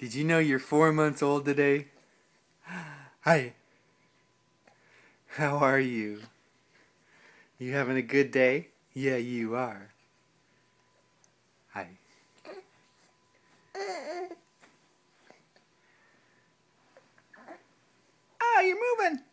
Did you know you're four months old today? Hi. How are you? You having a good day? Yeah, you are. Hi. Ah, you're moving.